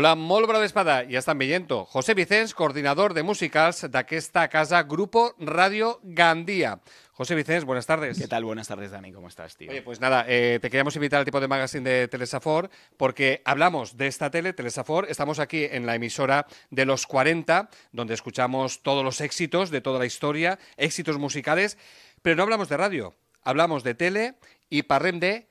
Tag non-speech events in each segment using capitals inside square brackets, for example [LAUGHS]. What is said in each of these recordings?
Hola, Molbro de Espada, ya están veient José Vicens, coordinador de musicals d'aquesta casa Grupo Radio Gandía. José Vicens, buenas tardes. ¿Qué tal? Buenas tardes, Dani. ¿Cómo estás, tío? Oye, pues nada, eh, te queríamos invitar al tipo de magazine de Telesafor porque hablamos de esta tele, Telesafor. Estamos aquí en la emisora de los 40, donde escuchamos todos los éxitos de toda la historia, éxitos musicales, pero no hablamos de radio, hablamos de tele y parrem de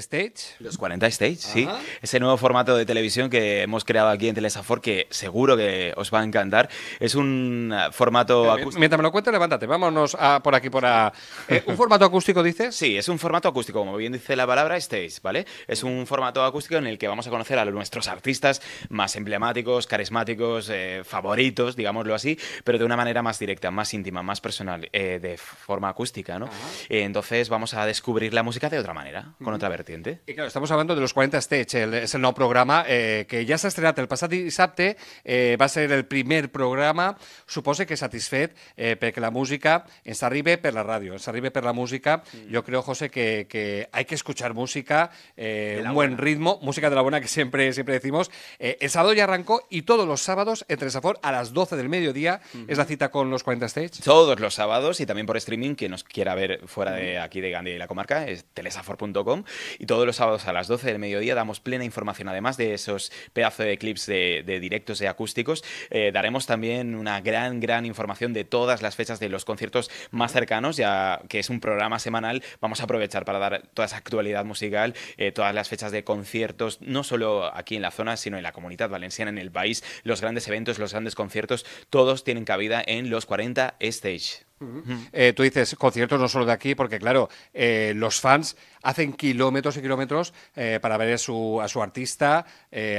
Stage. Los 40 Stage, sí. Ese nuevo formato de televisión que hemos creado aquí en Telesafor que seguro que os va a encantar. Es un ah, formato eh, acústico. Mientras me lo cuentes, levántate. Vámonos a, por aquí, por a... Eh, ¿Un formato acústico, dices? Sí, es un formato acústico, como bien dice la palabra Stage, ¿vale? Es un formato acústico en el que vamos a conocer a nuestros artistas más emblemáticos, carismáticos, eh, favoritos, digámoslo así, pero de una manera más directa, más íntima, más personal, de forma acústica, ¿no? entonces vamos a descubrir la música de otra manera, con otra vertiente claro, estamos hablando de los 40 Stage, es el nuevo programa eh, que ya se estrenado el pasado va eh, va ser el primer programa, Supongo que satisfet eh, la música se arribe per la radio se arribe per la música. Yo mm. creo, José, que, hay que escuchar música, eh, un buen ritmo, música de la buena que siempre, siempre decimos. Eh, el sábado ya arrancó y todos los sábados en Safor a las 12 del mediodía es la cita con los 40 Stage. Todos los sábados y también por streaming, que nos quiera ver fuera de aquí de Gandía y la comarca, es telesafor.com. Y todos los sábados a las 12 del mediodía damos plena información, además de esos pedazos de clips de, directos de acústicos, eh, daremos también una gran, gran información de todas las fechas de los conciertos más cercanos, ya que es un programa semanal, vamos a aprovechar para dar toda esa actualidad musical, eh, todas las fechas de conciertos, no solo aquí en la zona, sino en la comunidad valenciana, en el país, los grandes eventos, los grandes conciertos, todos tienen cabida en los 40 Stage. Eh, tú dices conciertos no solo de aquí, porque claro, eh, los fans hacen kilómetros y kilómetros eh, para ver a su, artista,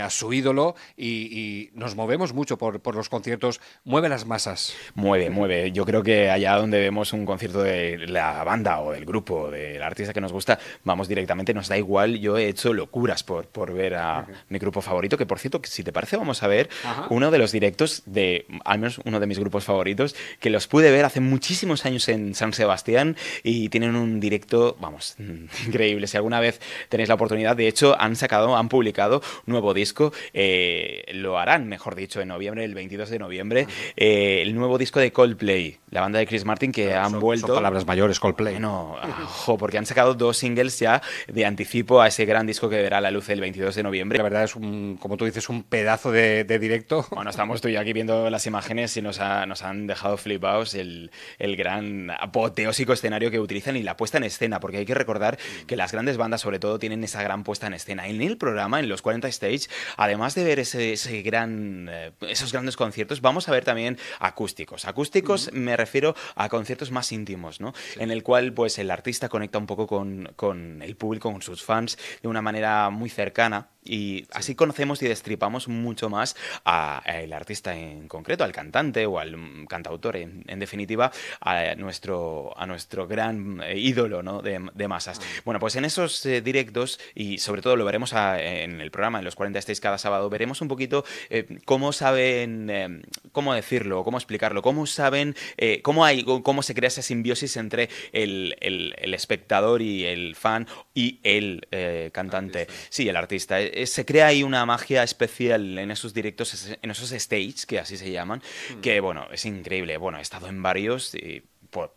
a su ídolo, y, nos movemos mucho por, por, los conciertos. Mueve las masas. Mueve, mueve. Yo creo que allá donde vemos un concierto de la banda o del grupo, del artista que nos gusta, vamos directamente, nos da igual. Yo he hecho locuras por, ver a mi grupo favorito, que por cierto, si te parece, vamos a ver uno de los directos de, al menos uno de mis grupos favoritos, que los pude ver hace mucho muchísimos años en San Sebastián y tienen un directo, vamos, [LAUGHS] increíble. Si alguna vez tenéis la oportunidad, de hecho, han sacado, han publicado un nuevo disco, eh, lo harán, mejor dicho, en noviembre, el 22 de noviembre, eh, el nuevo disco de Coldplay, la banda de Chris Martin que han vuelto. Son palabras mayores, Coldplay. No, ojo, porque han sacado dos singles ya de anticipo a ese gran disco que verá la luz el 22 de noviembre. La verdad es, un, como tú dices, un pedazo de, directo. Bueno, estamos tú y aquí viendo las imágenes y nos, nos han dejado flipados el, el gran apoteósico escenario que utilizan y la puesta en escena, porque hay que recordar que las grandes bandas sobre todo tienen esa gran puesta en escena. En el programa, en los 40 Stage, además de ver ese, gran, eh, esos grandes conciertos, vamos a ver también acústicos. Acústicos me refiero a conciertos más íntimos, ¿no? En el cual pues el artista conecta un poco con, con el público, con sus fans, de una manera muy cercana. Y así conocemos y destripamos mucho más al artista en concreto, al cantante o al mm, cantautor, en, definitiva, a nuestro, a nuestro gran eh, ídolo de, masas. Mm. Bueno, pues en esos eh, directos, y sobre todo lo veremos en el programa, en los 46 cada sábado, veremos un poquito eh, cómo saben, cómo decirlo, cómo explicarlo, cómo saben, cómo, hay, cómo se crea esa simbiosis entre el, espectador y el fan y el cantante. Sí, el artista e, eh, se crea ahí una magia especial en esos directos, en esos stages, que así se llaman, hmm. que bueno, es increíble. Bueno, he estado en varios y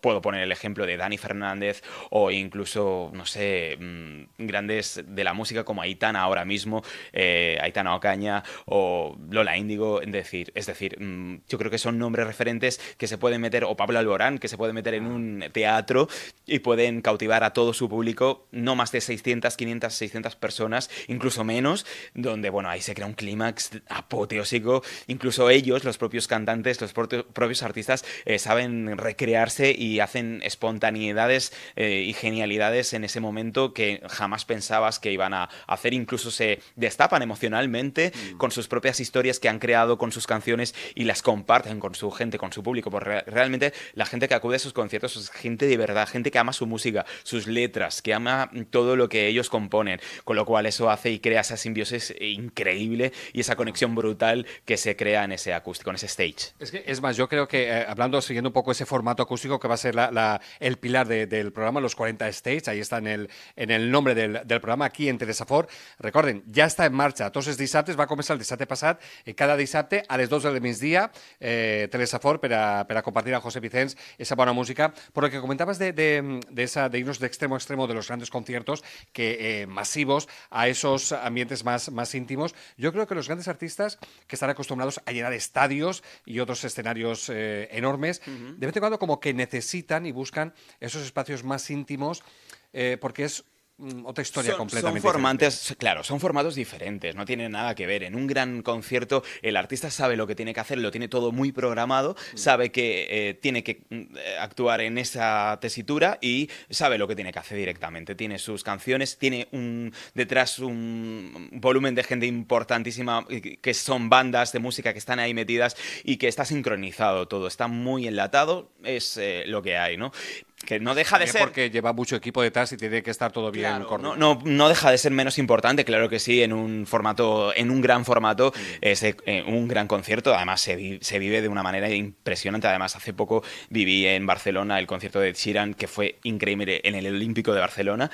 puedo poner el ejemplo de Dani Fernández o incluso, no sé, mm, grandes de la música como Aitana ahora mismo, eh, Aitana Ocaña o Lola Índigo, es decir, es decir, mm, yo creo que son nombres referentes que se pueden meter, o Pablo Alborán, que se puede meter en un teatro y pueden cautivar a todo su público, no más de 600, 500, 600 personas, incluso menos, donde, bueno, ahí se crea un clímax apoteósico, incluso ellos, los propios cantantes, los propios artistas, eh, saben recrearse y hacen espontaneidades eh, y genialidades en ese momento que jamás pensabas que iban a hacer. Incluso se destapan emocionalmente mm. con sus propias historias que han creado, con sus canciones y las comparten con su gente, con su público. Porque realmente la gente que acude a sus conciertos es gente de verdad, gente que ama su música, sus letras, que ama todo lo que ellos componen. Con lo cual eso hace y crea esa simbiosis increíble y esa conexión brutal que se crea en ese acústico, en ese stage. Es, más, yo creo que eh, hablando, siguiendo un poco ese formato acústico, que va a ser la, el pilar del programa, los 40 States. Ahí está en el, en el nombre del, programa, aquí en Telesafor. recuerden ya está en marcha entonces els va va comenzar el dissabte pasado eh, cada dissabte a las 12 de migdia, eh, Telesafor para compartir a José Vicens esa buena música. Por lo que comentabas de, de, de, esa, de irnos de extremo a extremo de los grandes conciertos que, eh, masivos a esos ambientes más, más íntimos, yo creo que los grandes artistas que están acostumbrados a llenar estadios y otros escenarios eh, enormes, deben de vez en cuando como que necesitan y buscan esos espacios más íntimos eh, porque es Mm, otra historia completamente. Son formantes, claro, son formatos diferentes, no tienen nada que ver. En un gran concierto el artista sabe lo que tiene que hacer, lo tiene todo muy programado, mm. sabe que eh, tiene que mm, eh, actuar en esa tesitura y sabe lo que tiene que hacer directamente. Tiene sus canciones, tiene un detrás un volumen de gente importantísima eh, que son bandas de música que están ahí metidas y que está sincronizado todo, está muy enlatado, es lo que hay, ¿no? que no deja de ser. Porque lleva mucho equipo detrás y tiene que estar todo bien no, no, no, deja de ser menos importante, claro que sí, en un formato, en un gran formato, es eh, un gran concierto. Además, se, se, vive de una manera impresionante. Además, hace poco viví en Barcelona el concierto de Chiran, que fue increíble en el Olímpico de Barcelona.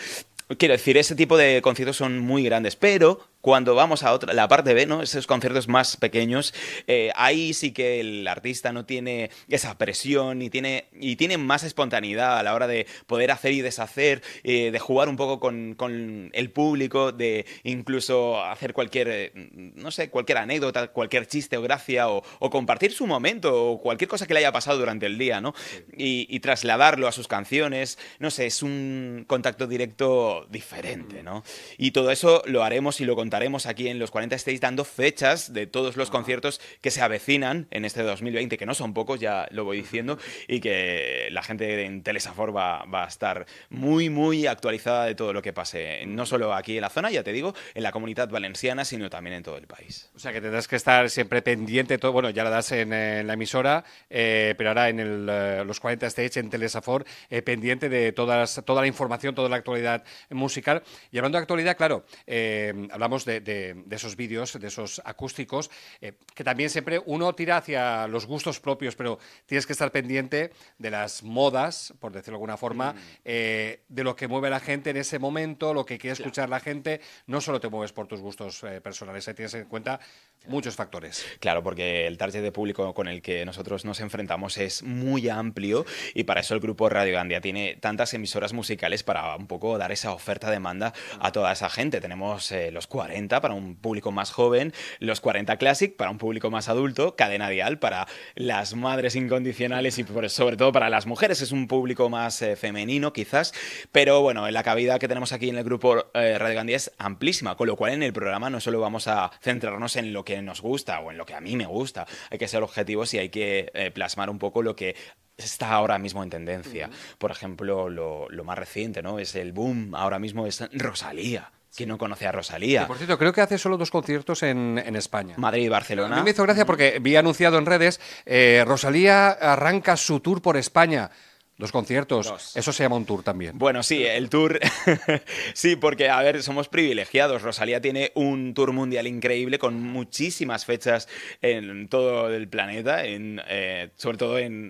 Quiero decir, ese tipo de conciertos son muy grandes, pero cuando vamos a otra, la parte B, ¿no? Esos conciertos más pequeños, eh, ahí sí que el artista no tiene esa presión y tiene, y tiene más espontaneidad a la hora de poder hacer y deshacer, eh, de jugar un poco con, con, el público, de incluso hacer cualquier, eh, no sé, cualquier anécdota, cualquier chiste o gracia, o, compartir su momento, o cualquier cosa que le haya pasado durante el día, ¿no? Y, trasladarlo a sus canciones, no sé, es un contacto directo diferente, mm. ¿no? Y todo eso lo haremos y lo haremos aquí en los 40 Stage dando fechas de todos los ah. conciertos que se avecinan en este 2020, que no son pocos, ya lo voy diciendo, y que la gente en Telesafor va, va a estar muy, muy actualizada de todo lo que pase, no solo aquí en la zona, ya te digo, en la comunidad valenciana, sino también en todo el país. O sea que tendrás que estar siempre pendiente, todo, bueno, ya lo das en, la emisora, eh, pero ahora en eh, los 40 Stage en Telesafor, eh, pendiente de todas, toda la información, toda la actualidad musical. Y hablando de actualidad, claro, eh, hablamos de, esos vídeos, de esos acústicos, eh, que también siempre uno tira hacia los gustos propios, pero tienes que estar pendiente de las modas, por decirlo de alguna forma, mm. eh, de lo que mueve la gente en ese momento, lo que quiere escuchar la gente. No solo te mueves por tus gustos eh, personales, tienes en cuenta muchos factores. Claro, porque el target de público con el que nosotros nos enfrentamos es muy amplio y para eso el grupo Radio Gandia tiene tantas emisoras musicales para un poco dar esa oferta-demanda mm. a toda esa gente. Tenemos los cuatro 40 para un público más joven, los 40 Classic para un público más adulto, Cadena Dial para las madres incondicionales y sobre todo para las mujeres, es un público más eh, femenino quizás, pero bueno, la cabida que tenemos aquí en el grupo Red eh, Radio Gandía es amplísima, con lo cual en el programa no solo vamos a centrarnos en lo que nos gusta o en lo que a mí me gusta, hay que ser objetivos y hay que eh, plasmar un poco lo que está ahora mismo en tendencia. Por ejemplo, lo, lo, más reciente, ¿no? Es el boom ahora mismo es Rosalía que no conoce a Rosalía. por cierto, creo que hace solo dos conciertos en, España. Madrid y Barcelona. A mí me hizo gracia porque vi anunciado en redes, eh, Rosalía arranca su tour por España. Los conciertos. Eso se llama un tour también. Bueno, sí, el tour. [LAUGHS] sí, porque, a ver, somos privilegiados. Rosalía tiene un tour mundial increíble con muchísimas fechas en todo el planeta, en, eh, sobre todo en,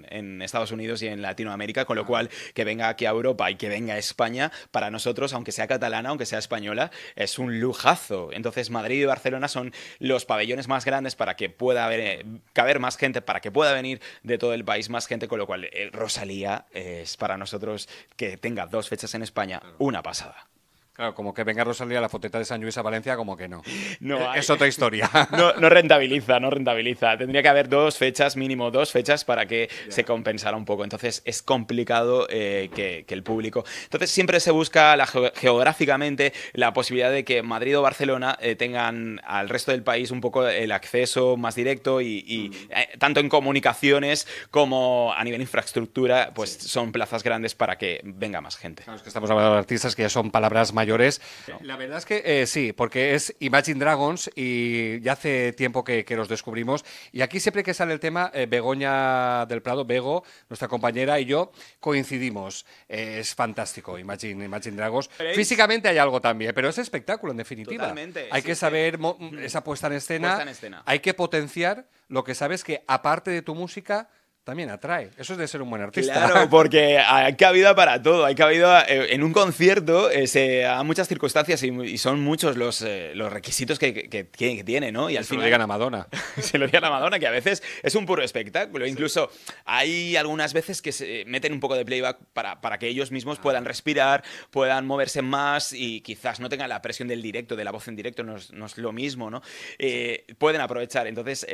Estados Unidos y en Latinoamérica, con lo ah. cual que venga aquí a Europa y que venga a España, para nosotros, aunque sea catalana, aunque sea española, es un lujazo. Entonces, Madrid y Barcelona son los pabellones más grandes para que pueda haber, eh, caber más gente, para que pueda venir de todo el país más gente, con lo cual eh, Rosalía es para nosotros que tenga dos fechas en España una pasada. Claro, como que venga Rosalía a la foteta de San Luis a Valencia, como que no. no eh, Es otra historia. [LAUGHS] No, no, rentabiliza, no rentabiliza. Tendría que haber dos fechas, mínimo dos fechas, para que se compensara un poco. Entonces es complicado eh, que, el público. Entonces siempre se busca geográficamente la posibilidad de que Madrid o Barcelona eh, tengan al resto del país un poco el acceso más directo y, mm. tanto en comunicaciones como a nivel infraestructura, pues son plazas grandes para que venga más gente. Claro, que estamos hablando de artistas que ya son palabras mayores la verdad es que eh, sí, porque es Imagine Dragons y ya hace tiempo que, los descubrimos. Y aquí siempre que sale el tema, eh, Begoña del Prado, Bego, nuestra compañera y yo coincidimos. Eh, es fantástico, Imagine, Dragons. Físicamente hay algo también, pero es espectáculo en definitiva. hay que saber mm. esa puesta en escena, hay que potenciar lo que sabes que aparte de tu música también atrae. Eso es de ser un buen artista. Claro, [LAUGHS] porque hay cabida para todo. Hay cabida eh, en un concierto, eh, se, a muchas circunstancias y, son muchos los, eh, los requisitos que, que, tiene, ¿no? Y, al se final, lo digan a Madonna. [LAUGHS] se lo digan a Madonna, que a veces es un puro espectáculo. Incluso hay algunas veces que se meten un poco de playback para, para que ellos mismos ah. puedan respirar, puedan moverse más y quizás no tengan la presión del directo, de la voz en directo, no es, no es lo mismo, ¿no? pueden aprovechar. Entonces,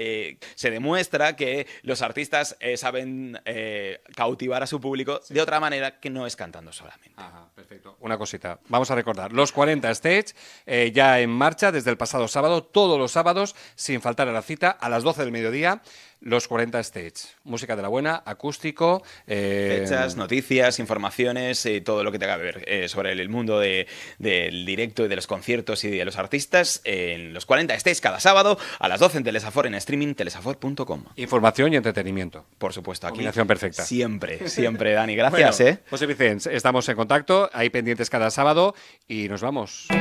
se demuestra que los artistas saben eh, cautivar a su público de otra manera que no es cantando solamente. Ajá, perfecto. Una cosita. Vamos a recordar. Los 40 Stage eh, ya en marcha desde el pasado sábado, todos los sábados, sin faltar a la cita, a las 12 del mediodía. Los 40 Stage. Música de la buena, acústico. Eh, Fechas, noticias, informaciones, eh, todo lo que te haga ver eh, sobre el mundo del directo y de los conciertos y de los artistas en los 40 Stage cada sábado a las 12 en Telesafor en streaming telesafor.com. Información y entretenimiento. Por supuesto, aquí. Combinación perfecta. Siempre, [LAUGHS] siempre, Dani. Gracias, José Vicente, estamos en contacto, hay pendientes cada sábado y nos vamos.